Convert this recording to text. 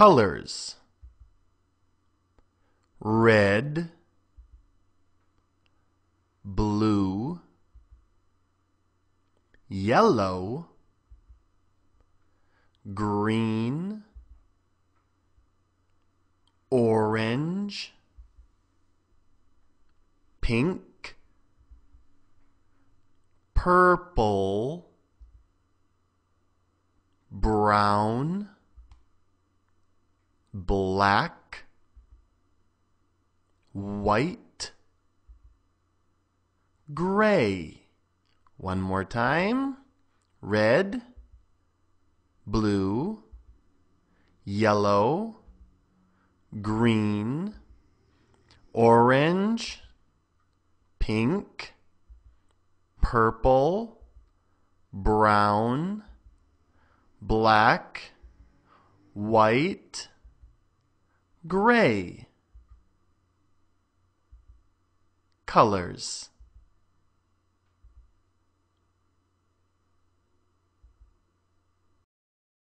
colors red, blue, yellow, green, orange, pink, purple, brown, black, white, gray. One more time. Red, blue, yellow, green, orange, pink, purple, brown, black, white, gray colors